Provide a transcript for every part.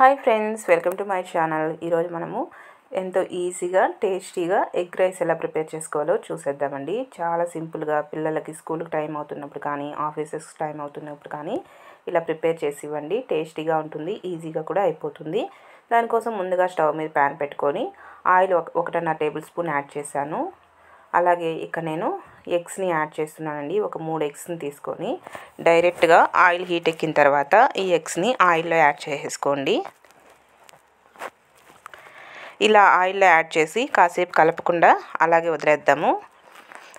hi friends welcome to my channel ఈరోజు మనము ఎంతో ఈజీగా టేస్టీగా ఎగ్ రైస్ ఎలా ప్రిపేర్ చేసుకోవాలో చూసేద్దామండి చాలా సింపుల్గా పిల్లలకి స్కూల్కి టైం అవుతున్నప్పుడు కానీ ఆఫీసెస్కి టైం అవుతున్నప్పుడు కానీ ఇలా ప్రిపేర్ చేసి ఇవ్వండి టేస్టీగా ఉంటుంది ఈజీగా కూడా అయిపోతుంది దానికోసం ముందుగా స్టవ్ మీద ప్యాన్ పెట్టుకొని ఆయిల్ ఒకటన్నర టేబుల్ స్పూన్ యాడ్ చేశాను అలాగే ఇక నేను ఎగ్స్ని యాడ్ చేస్తున్నానండి ఒక మూడు ఎగ్స్ని తీసుకొని డైరెక్ట్గా ఆయిల్ హీట్ ఎక్కిన తర్వాత ఈ ఎగ్స్ని ఆయిల్లో యాడ్ చేసేసుకోండి ఇలా ఆయిల్లో యాడ్ చేసి కాసేపు కలపకుండా అలాగే వదిలేద్దాము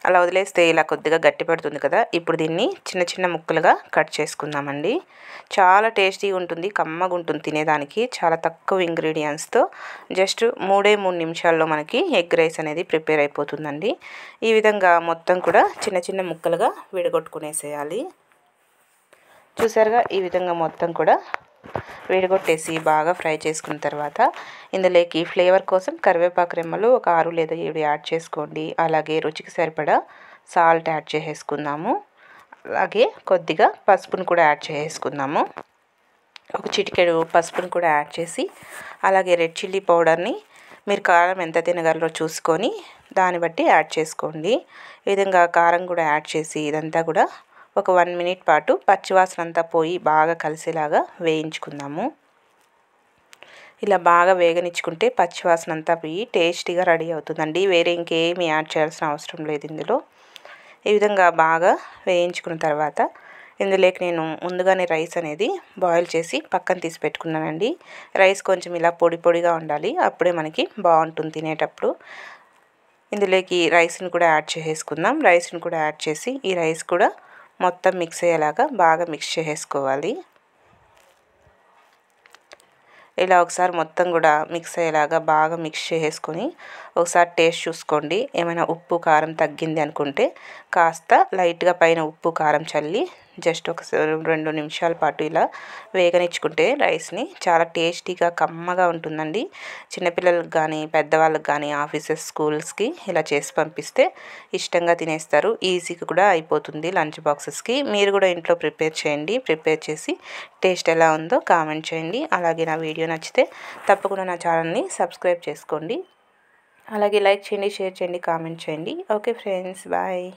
అలా వదిలేస్తే ఇలా కొద్దిగా గట్టి పడుతుంది కదా ఇప్పుడు దీన్ని చిన్న చిన్న ముక్కలుగా కట్ చేసుకుందామండి చాలా టేస్టీగా ఉంటుంది కమ్మగా ఉంటుంది తినేదానికి చాలా తక్కువ ఇంగ్రీడియంట్స్తో జస్ట్ మూడే మూడు నిమిషాల్లో మనకి ఎగ్ రైస్ అనేది ప్రిపేర్ అయిపోతుందండి ఈ విధంగా మొత్తం కూడా చిన్న చిన్న ముక్కలుగా విడగొట్టుకునేసేయాలి చూసారుగా ఈ విధంగా మొత్తం కూడా వేడిగొట్టేసి బాగా ఫ్రై చేసుకున్న తర్వాత ఇందులోకి ఫ్లేవర్ కోసం కరివేపాకు రెమ్మలు ఒక ఆరు లేదా ఏడు యాడ్ చేసుకోండి అలాగే రుచికి సరిపడా సాల్ట్ యాడ్ చేసేసుకుందాము అలాగే కొద్దిగా పసుపును కూడా యాడ్ చేసేసుకుందాము ఒక చిటికెడు పసుపును కూడా యాడ్ చేసి అలాగే రెడ్ చిల్లీ పౌడర్ని మీరు కారం ఎంత తినగలరో చూసుకొని దాన్ని బట్టి యాడ్ చేసుకోండి ఈ విధంగా కారం కూడా యాడ్ చేసి ఇదంతా కూడా ఒక వన్ మినిట్ పాటు పచ్చివాసన అంతా పోయి బాగా కలిసేలాగా వేయించుకుందాము ఇలా బాగా వేగనిచ్చుకుంటే పచ్చివాసన అంతా పోయి టేస్టీగా రెడీ అవుతుందండి వేరే ఇంకేమి యాడ్ చేయాల్సిన అవసరం లేదు ఇందులో ఈ విధంగా బాగా వేయించుకున్న తర్వాత ఇందులోకి నేను ముందుగానే రైస్ అనేది బాయిల్ చేసి పక్కన తీసి పెట్టుకున్నానండి రైస్ కొంచెం ఇలా పొడి పొడిగా ఉండాలి అప్పుడే మనకి బాగుంటుంది తినేటప్పుడు ఇందులోకి రైస్ని కూడా యాడ్ చేసేసుకుందాం రైస్ని కూడా యాడ్ చేసి ఈ రైస్ కూడా మొత్తం మిక్స్ అయ్యేలాగా బాగా మిక్స్ చేసుకోవాలి ఇలా ఒకసారి మొత్తం కూడా మిక్స్ అయ్యేలాగా బాగా మిక్స్ చేసుకొని ఒకసారి టేస్ట్ చూసుకోండి ఏమైనా ఉప్పు కారం తగ్గింది అనుకుంటే కాస్త లైట్గా పైన ఉప్పు కారం చల్లి జస్ట్ ఒక రెండు నిమిషాల పాటు ఇలా వేగనిచ్చుకుంటే రైస్ని చాలా టేస్టీగా కమ్మగా ఉంటుందండి చిన్నపిల్లలకు కానీ పెద్దవాళ్ళకి కానీ ఆఫీసెస్ స్కూల్స్కి ఇలా చేసి పంపిస్తే ఇష్టంగా తినేస్తారు ఈజీగా కూడా అయిపోతుంది లంచ్ బాక్సెస్కి మీరు కూడా ఇంట్లో ప్రిపేర్ చేయండి ప్రిపేర్ చేసి టేస్ట్ ఎలా ఉందో కామెంట్ చేయండి అలాగే నా వీడియో నచ్చితే తప్పకుండా నా ఛానల్ని సబ్స్క్రైబ్ చేసుకోండి అలాగే లైక్ చేయండి షేర్ చేయండి కామెంట్ చేయండి ఓకే ఫ్రెండ్స్ బాయ్